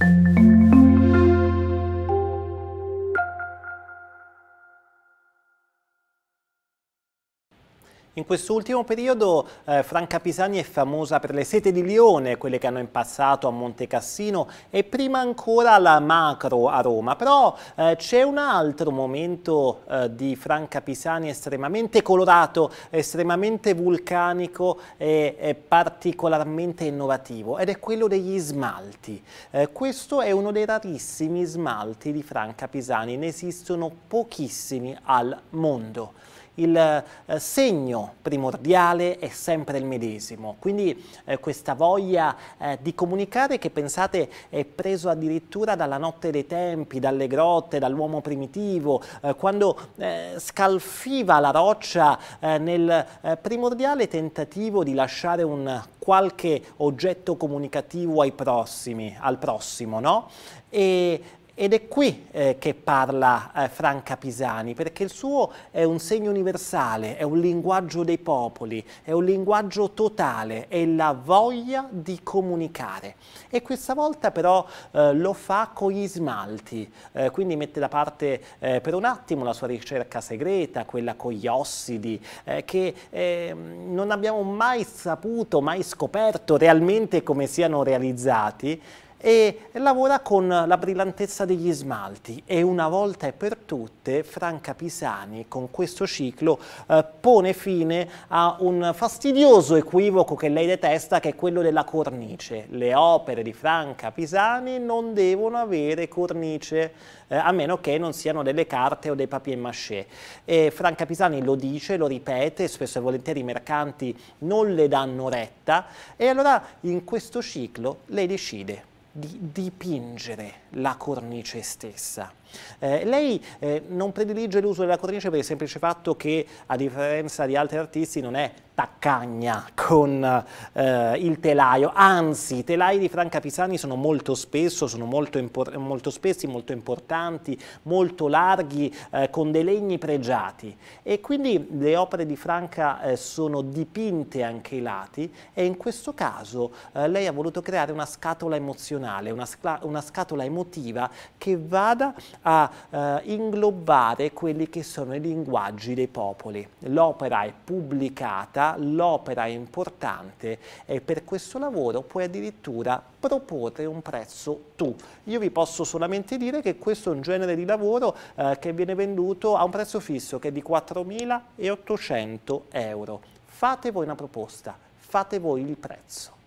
thank you In quest'ultimo periodo eh, Franca Pisani è famosa per le sete di Lione, quelle che hanno impassato a Monte Cassino e prima ancora la Macro a Roma, però eh, c'è un altro momento eh, di Franca Pisani estremamente colorato, estremamente vulcanico e, particolarmente innovativo ed è quello degli smalti. Eh, questo è uno dei rarissimi smalti di Franca Pisani, ne esistono pochissimi al mondo il eh, segno primordiale è sempre il medesimo, quindi eh, questa voglia eh, di comunicare che pensate è preso addirittura dalla notte dei tempi, dalle grotte, dall'uomo primitivo, quando scalfiva la roccia nel primordiale tentativo di lasciare un qualche oggetto comunicativo ai prossimi, al prossimo, no? E ed è qui eh, che parla eh, Franca Pisani, perché il suo è un segno universale, è un linguaggio dei popoli, è un linguaggio totale, è la voglia di comunicare. E questa volta però eh, lo fa con gli smalti, eh, quindi mette da parte eh, per un attimo la sua ricerca segreta, quella con gli ossidi, eh, che ehm, non abbiamo mai saputo, mai scoperto realmente come siano realizzati, e lavora con la brillantezza degli smalti e una volta e per tutte Franca Pisani con questo ciclo eh, pone fine a un fastidioso equivoco che lei detesta che è quello della cornice. Le opere di Franca Pisani non devono avere cornice eh, a meno che non siano delle carte o dei papier mâché. E Franca Pisani lo dice, lo ripete, spesso e volentieri i mercanti non le danno retta e allora in questo ciclo lei decide di dipingere la cornice stessa. Eh, lei eh, non predilige l'uso della cornice per il semplice fatto che, a differenza di altri artisti, non è taccagna con eh, il telaio, anzi i telai di Franca Pisani sono molto spesso, sono molto, molto spessi, molto importanti, molto larghi, eh, con dei legni pregiati e quindi le opere di Franca eh, sono dipinte anche i lati e in questo caso eh, lei ha voluto creare una scatola emozionale, una, una scatola emotiva che vada a eh, inglobare quelli che sono i linguaggi dei popoli. L'opera è pubblicata l'opera è importante e per questo lavoro puoi addirittura proporre un prezzo tu. Io vi posso solamente dire che questo è un genere di lavoro eh, che viene venduto a un prezzo fisso che è di 4.800 euro. Fate voi una proposta, fate voi il prezzo.